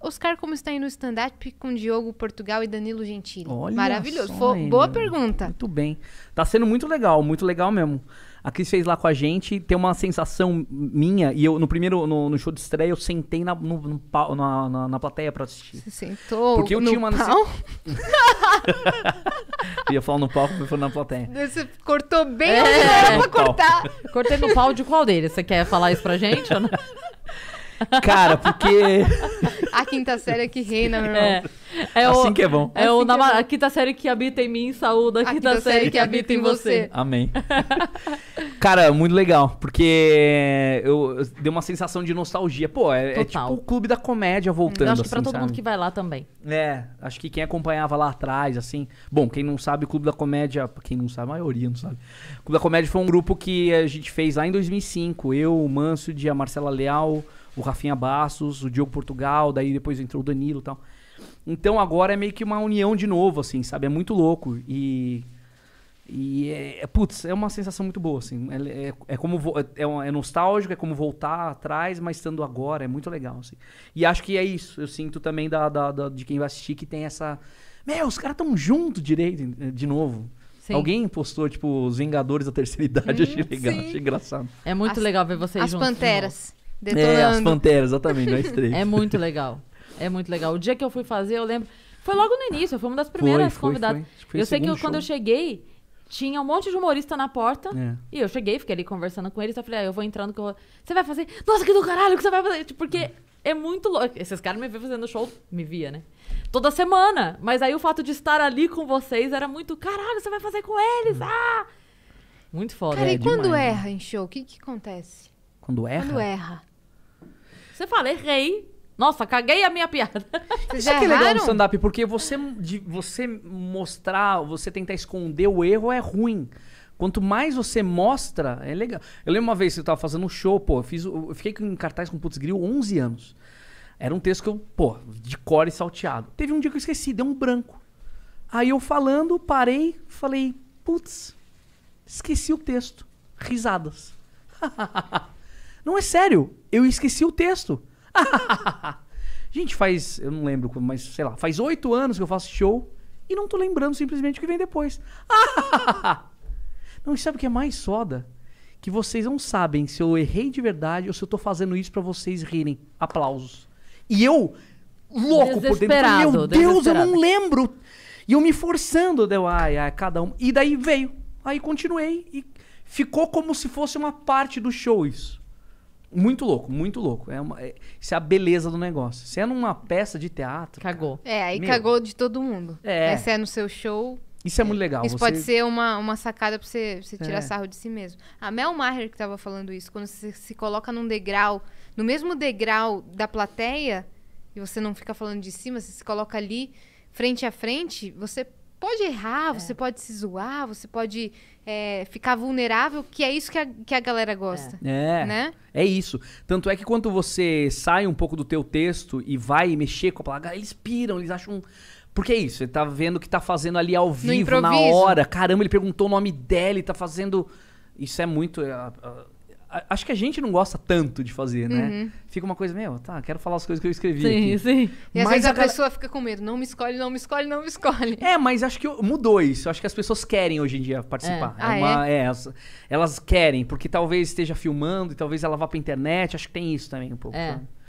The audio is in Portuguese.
Oscar, como está indo no stand-up com Diogo Portugal e Danilo Gentili? Olha Maravilhoso. Só, Foi, boa pergunta. Muito bem. Tá sendo muito legal, muito legal mesmo. A Cris fez lá com a gente, tem uma sensação minha, e eu no primeiro, no, no show de estreia, eu sentei na, no, no na, na, na, plateia pra assistir. Você sentou? Porque eu no tinha uma. Pau? eu ia falar no palco, mas foi na plateia. Você cortou bem é, pra cortar. Cortei no pau de qual deles? Você quer falar isso pra gente ou não? Cara, porque. A quinta série é que reina, meu irmão. É. É assim o, que é bom. É, assim o, na, é a quinta série que habita em mim, saúde a, a quinta, quinta série, que habita em você. você. Amém. Cara, muito legal, porque eu, eu, deu uma sensação de nostalgia. Pô, é, é tipo o clube da comédia voltando. Eu acho que pra assim, todo sabe? mundo que vai lá também. É, acho que quem acompanhava lá atrás, assim. Bom, quem não sabe, o Clube da Comédia. Quem não sabe, a maioria não sabe. O Clube da Comédia foi um grupo que a gente fez lá em 2005. Eu, o Manso, a Marcela Leal o Rafinha Bastos, o Diogo Portugal, daí depois entrou o Danilo e tal. Então agora é meio que uma união de novo, assim, sabe? É muito louco. E. E é, é putz, é uma sensação muito boa, assim. É, é, é como é, é, é, nostálgico, é como voltar atrás, mas estando agora, é muito legal, assim. E acho que é isso. Eu sinto também da, da, da de quem vai assistir que tem essa. Meu, os caras estão junto direito de novo. Sim. Alguém postou, tipo, os Vingadores da Terceira Idade, hum, achei legal, sim. achei engraçado. É muito as, legal ver vocês as juntos. As Panteras. Detonando. É, as panteras, exatamente, nós três. é muito legal. É muito legal. O dia que eu fui fazer, eu lembro. Foi logo no início, foi uma das primeiras foi, foi, convidadas. Foi. eu sei que eu, quando eu cheguei, tinha um monte de humorista na porta. É. E eu cheguei, fiquei ali conversando com eles. Eu falei, ah, eu vou entrando que eu vou... Você vai fazer? Nossa, que do caralho, que você vai fazer? Tipo, porque é muito louco. Esses caras me viam fazendo show, me via, né? Toda semana. Mas aí o fato de estar ali com vocês era muito, caralho, você vai fazer com eles? Uhum. Ah! Muito foda. Cara, é, e quando demais. erra né? em show, o que que acontece? Quando erra? Quando erra. Você fala, errei. Nossa, caguei a minha piada. Isso é legal no stand-up, porque você, de- você mostrar, você tentar esconder o erro é ruim. Quanto mais você mostra, é legal. Eu lembro uma vez que eu tava fazendo um show, pô, eu, fiz, eu fiquei com- em cartaz com Putz Grill 11 anos. Era um texto que eu, pô, de core salteado. Teve um dia que eu esqueci, deu um branco. Aí eu falando, parei, falei, putz, esqueci o texto. Risadas. Não é sério, eu esqueci o texto. Gente, faz, eu não lembro, mas sei lá, faz oito anos que eu faço show e não tô lembrando simplesmente o que vem depois. não, e sabe o que é mais soda? Que vocês não sabem se eu errei de verdade ou se eu tô fazendo isso para vocês rirem. Aplausos. E eu, louco por dentro, meu Deus, eu não lembro. E eu me forçando, deu, ai, ai, cada um. E daí veio. Aí continuei e ficou como se fosse uma parte do show isso. Muito louco, muito louco. É uma, é, isso é a beleza do negócio. Você é numa peça de teatro. Cagou. Cara, é, aí meu. cagou de todo mundo. É. Se é no seu show. Isso é, é muito legal. Isso você... pode ser uma, uma sacada pra você, você é. tirar é. sarro de si mesmo. A Mel Maher que tava falando isso, quando você se coloca num degrau, no mesmo degrau da plateia, e você não fica falando de cima, você se coloca ali, frente a frente, você pode errar, é. você pode se zoar, você pode é, ficar vulnerável, que é isso que a, que a galera gosta. É. é. Né? É isso. Tanto é que quando você sai um pouco do teu texto e vai mexer com a palavra, eles piram, eles acham. Porque é isso, ele tá vendo o que tá fazendo ali ao vivo, na hora. Caramba, ele perguntou o nome dela, ele tá fazendo. Isso é muito. Uh, uh, Acho que a gente não gosta tanto de fazer, né? Uhum. Fica uma coisa, meu, tá, quero falar as coisas que eu escrevi. Sim, aqui. sim. E mas às vezes a, a pessoa fica com medo, não me escolhe, não me escolhe, não me escolhe. É, mas acho que mudou isso. Acho que as pessoas querem hoje em dia participar. É. Ah, é uma, é? é elas, elas, querem, porque talvez esteja filmando e talvez ela vá pra internet. Acho que tem isso também um pouco. É. Sabe?